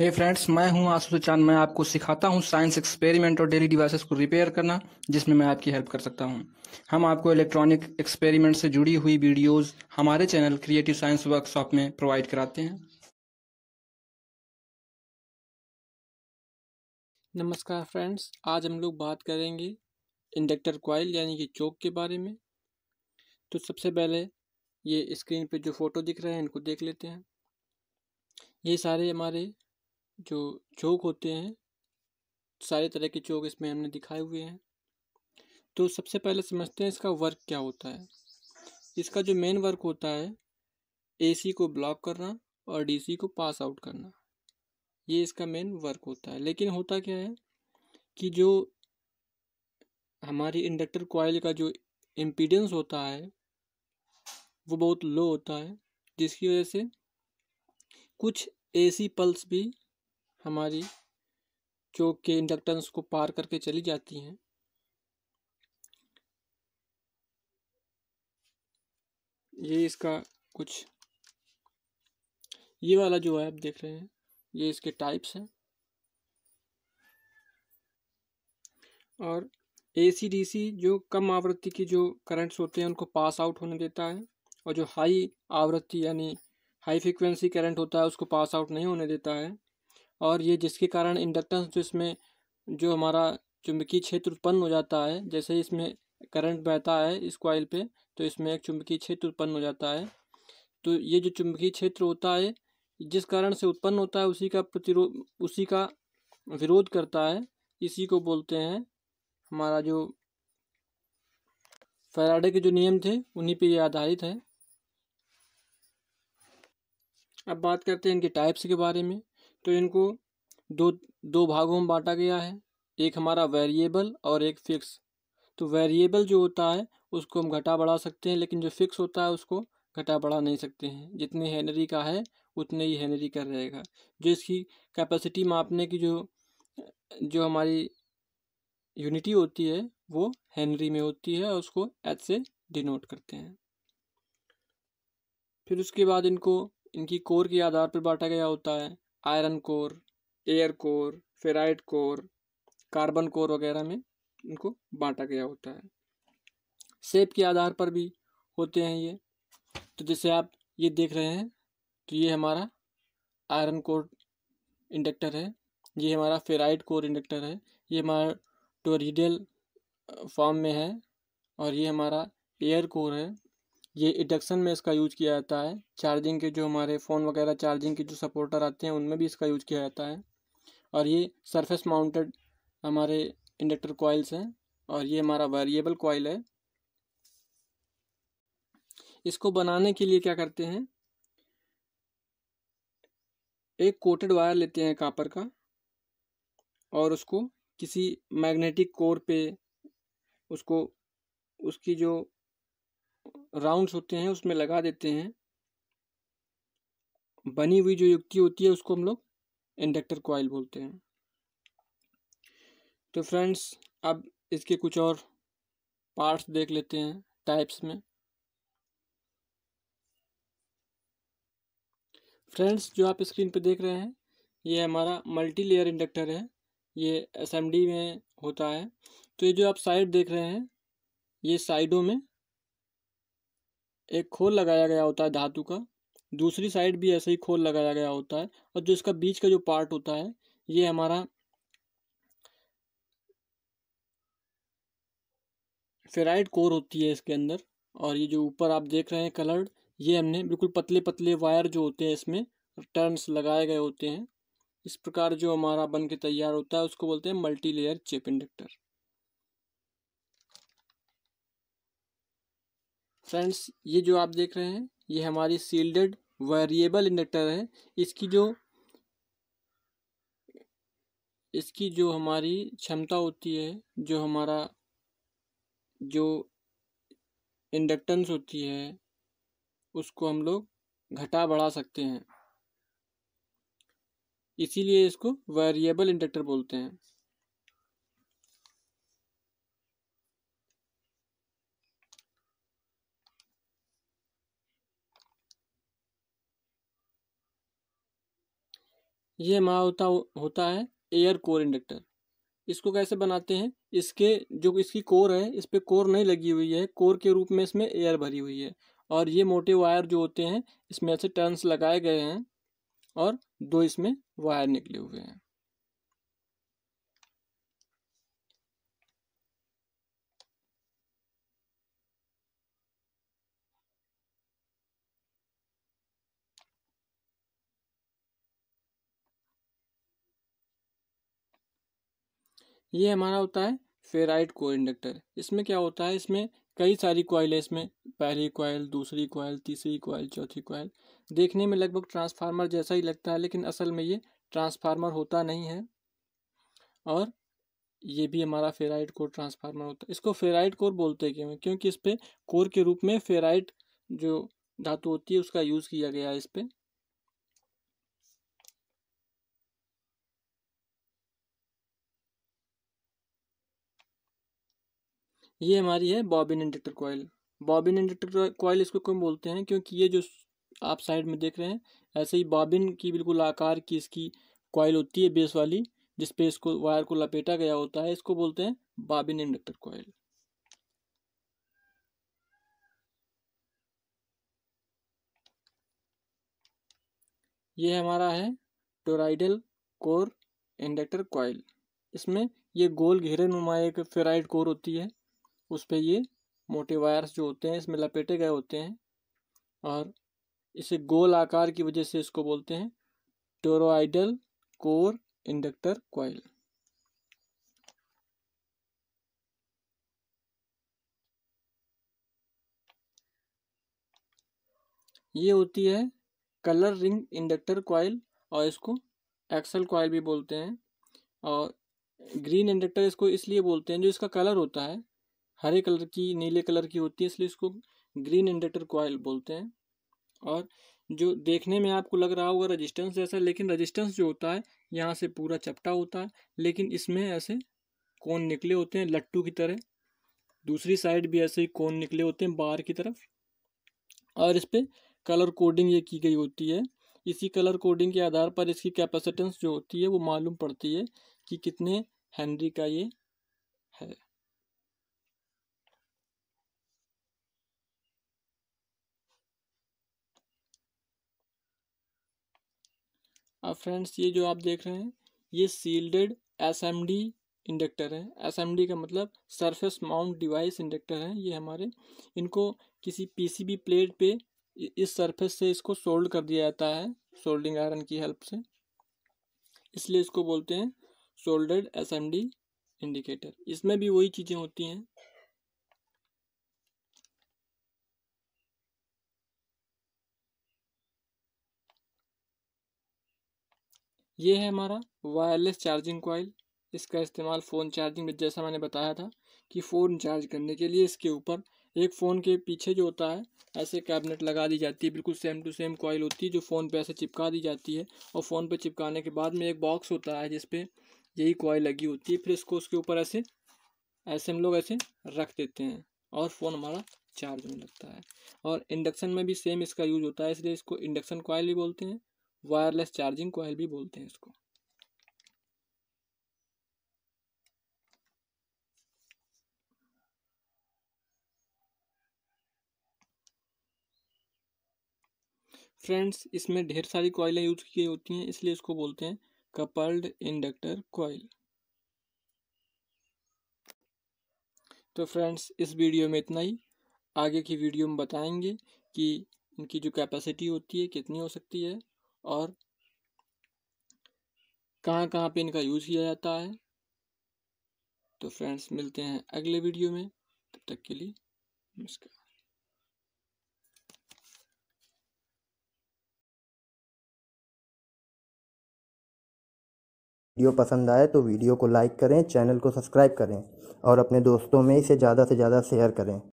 हे hey friends मैं हूं आशु चांद मैं आपको सिखाता हूं साइंस एक्सपेरिमेंट और डेली डिवाइसेस को रिपेयर करना जिसमें मैं आपकी हेल्प कर सकता हूं हम आपको इलेक्ट्रॉनिक एक्सपेरिमेंट से जुड़ी हुई वीडियोस हमारे चैनल क्रिएटिव साइंस वर्कशॉप में प्रोवाइड कराते हैं नमस्कार फ्रेंड्स आज हम लोग बात करेंगे इंडक्टर कॉयल यानी कि चौक के बारे में तो सबसे पहले ये स्क्रीन पर जो फ़ोटो दिख रहे हैं इनको देख लेते हैं ये सारे हमारे जो चौक होते हैं सारे तरह के चौक इसमें हमने दिखाए हुए हैं तो सबसे पहले समझते हैं इसका वर्क क्या होता है इसका जो मेन वर्क होता है एसी को ब्लॉक करना और डीसी को पास आउट करना ये इसका मेन वर्क होता है लेकिन होता क्या है कि जो हमारी इंडक्टर कॉयल का जो इम्पीडेंस होता है वो बहुत लो होता है जिसकी वजह से कुछ एसी पल्स भी हमारी जो के इंडक्टेंस को पार करके चली जाती हैं ये इसका कुछ ये वाला जो है आप देख रहे हैं ये इसके टाइप्स हैं और ए सी डी सी जो कम आवृत्ति की जो करंट्स होते हैं उनको पास आउट होने देता है और जो हाई आवृत्ति यानी हाई फ्रिक्वेंसी करंट होता है उसको पास आउट नहीं होने देता है और ये जिसके कारण इंडक्टेंस जो इसमें जो हमारा चुंबकीय क्षेत्र उत्पन्न हो जाता है जैसे इसमें करंट बहता है इस क्वाइल पे तो इसमें एक चुंबकीय क्षेत्र उत्पन्न हो जाता है तो ये जो चुंबकीय क्षेत्र होता है जिस कारण से उत्पन्न होता है उसी का प्रतिरोध उसी का विरोध करता है इसी को बोलते हैं हमारा जो फैराडे के जो नियम थे उन्हीं पे ये आधारित है अब बात करते हैं इनके टाइप्स के बारे में तो इनको दो दो भागों में बांटा गया है एक हमारा वेरिएबल और एक फिक्स तो वेरिएबल जो होता है उसको हम घटा बढ़ा सकते हैं लेकिन जो फिक्स होता है उसको घटा बढ़ा नहीं सकते हैं जितने हैनरी का है उतने ही हैनरी का रहेगा जो इसकी कैपेसिटी मापने की जो जो हमारी यूनिटी होती है वो हैनरी में होती है और उसको एच से डिनोट करते हैं फिर उसके बाद इनको इनकी कोर के आधार पर बांटा गया होता है iron core air core ferrite core carbon core वगैरह में इनको बांटा गया होता है सेप के आधार पर भी होते हैं ये तो जैसे आप ये देख रहे हैं तो ये हमारा आयरन कोर इंडक्टर है ये हमारा फेराइट कोर इंडक्टर है ये हमारा टोरिडल फॉर्म में है और ये हमारा एयर कोर है ये इंडक्शन में इसका यूज किया जाता है चार्जिंग के जो हमारे फ़ोन वगैरह चार्जिंग के जो सपोर्टर आते हैं उनमें भी इसका यूज किया जाता है और ये सरफेस माउंटेड हमारे इंडक्टर कॉइल्स हैं और ये हमारा वेरिएबल कॉइल है इसको बनाने के लिए क्या करते हैं एक कोटेड वायर लेते हैं कापर का और उसको किसी मैग्नेटिक कोर पे उसको उसकी जो राउंड्स होते हैं उसमें लगा देते हैं बनी हुई जो युक्ति होती है उसको हम लोग इंडक्टर कॉइल बोलते हैं तो फ्रेंड्स अब इसके कुछ और पार्ट्स देख लेते हैं टाइप्स में फ्रेंड्स जो आप स्क्रीन पर देख रहे हैं ये हमारा मल्टी लेयर इंडक्टर है ये एसएमडी में होता है तो ये जो आप साइड देख रहे हैं ये साइडों में एक खोल लगाया गया होता है धातु का दूसरी साइड भी ऐसे ही खोल लगाया गया होता है और जो इसका बीच का जो पार्ट होता है ये हमारा फेराइड कोर होती है इसके अंदर और ये जो ऊपर आप देख रहे हैं कलर्ड ये हमने बिल्कुल पतले पतले वायर जो होते हैं इसमें टर्न्स लगाए गए होते हैं इस प्रकार जो हमारा बन के तैयार होता है उसको बोलते हैं multi layer chip inductor friends ये जो आप देख रहे हैं ये हमारी सील्डेड वेरिएबल इंडक्टर है इसकी जो इसकी जो हमारी क्षमता होती है जो हमारा जो इंडक्टेंस होती है उसको हम लोग घटा बढ़ा सकते हैं इसीलिए इसको वेरिएबल इंडक्टर बोलते हैं ये हमारा होता होता है एयर कोर इंडक्टर इसको कैसे बनाते हैं इसके जो इसकी कोर है इस पर कोर नहीं लगी हुई है कोर के रूप में इसमें एयर भरी हुई है और ये मोटे वायर जो होते हैं इसमें ऐसे टर्न्स लगाए गए हैं और दो इसमें वायर निकले हुए हैं ये हमारा होता है फेराइट को इंडक्टर इसमें क्या होता है इसमें कई सारी कॉयल है इसमें पहली कॉयल दूसरी कॉयल तीसरी कॉयल चौथी कॉयल देखने में लगभग ट्रांसफार्मर जैसा ही लगता है लेकिन असल में ये ट्रांसफार्मर होता नहीं है और ये भी हमारा फेराइट कोर ट्रांसफार्मर होता है इसको फेराइट कोर बोलते क्यों क्योंकि इस पर कोर के रूप में फेराइट जो धातु होती है उसका यूज़ किया गया है इस पर ये हमारी है bobbin inductor coil bobbin inductor coil इसको क्यों बोलते हैं क्योंकि ये जो आप साइड में देख रहे हैं ऐसे ही बॉबिन की बिल्कुल आकार की इसकी कॉयल होती है बेस वाली जिस पे इसको वायर को लपेटा गया होता है इसको बोलते हैं बॉबिन इंडक्टर कॉयल ये हमारा है टोराइडल कोर इंडक्टर कॉयल इसमें ये गोल घेरे नुमा एक फेराइड कोर होती है उस पर ये मोटे वायर्स जो होते हैं इसमें लपेटे गए होते हैं और इसे गोल आकार की वजह से इसको बोलते हैं टोरोइडल कोर इंडक्टर कॉइल ये होती है कलर रिंग इंडक्टर कॉइल और इसको एक्सल कॉयल भी बोलते हैं और ग्रीन इंडक्टर इसको इसलिए बोलते हैं जो इसका कलर होता है हरे कलर की नीले कलर की होती है इसलिए इसको ग्रीन इंडक्टर कॉयल बोलते हैं और जो देखने में आपको लग रहा होगा रजिस्टेंस जैसा लेकिन रजिस्टेंस जो होता है यहाँ से पूरा चपटा होता है लेकिन इसमें ऐसे कोन निकले होते हैं लट्टू की तरह दूसरी साइड भी ऐसे ही कोन निकले होते हैं बाहर की तरफ और इस पर कलर कोडिंग ये की गई होती है इसी कलर कोडिंग के आधार पर इसकी कैपेसिटेंस जो होती है वो मालूम पड़ती है कि कितने हैंनरी का ये है अब फ्रेंड्स ये जो आप देख रहे हैं ये shielded S M D inductor है एस एम डी का मतलब सरफेस माउंट डिवाइस इंडक्टर है ये हमारे इनको किसी पी सी बी प्लेट पे इस सरफेस से इसको सोल्ड कर दिया जाता है सोल्डिंग आयरन की हेल्प से इसलिए इसको बोलते हैं soldered S M D indicator इसमें भी वही चीज़ें होती हैं ये है हमारा वायरलेस चार्जिंग कॉयल इसका इस्तेमाल फ़ोन चार्जिंग में जैसा मैंने बताया था कि फ़ोन चार्ज करने के लिए इसके ऊपर एक फ़ोन के पीछे जो होता है ऐसे कैबिनेट लगा दी जाती है बिल्कुल सेम टू सेम कॉइल होती है जो फ़ोन पे ऐसे चिपका दी जाती है और फ़ोन पे चिपकाने के बाद में एक बॉक्स होता है जिसपे यही कॉइल लगी होती है फिर इसको उसके ऊपर ऐसे ऐसे हम लोग ऐसे रख देते हैं और फ़ोन हमारा चार्ज होने लगता है और इंडक्शन में भी सेम इसका यूज होता है इसलिए इसको इंडक्शन कॉयल भी बोलते हैं वायरलेस चार्जिंग कोयल भी बोलते हैं इसको फ्रेंड्स इसमें ढेर सारी कॉयलें यूज की होती हैं इसलिए इसको बोलते हैं कपल्ड इंडक्टर कॉयल तो फ्रेंड्स इस वीडियो में इतना ही आगे की वीडियो में बताएंगे कि इनकी जो कैपेसिटी होती है कितनी हो सकती है और कहाँ कहाँ पे इनका यूज़ किया जाता है तो फ्रेंड्स मिलते हैं अगले वीडियो में तब तक के लिए नमस्कार वीडियो पसंद आए तो वीडियो को लाइक करें चैनल को सब्सक्राइब करें और अपने दोस्तों में इसे ज़्यादा से ज़्यादा शेयर करें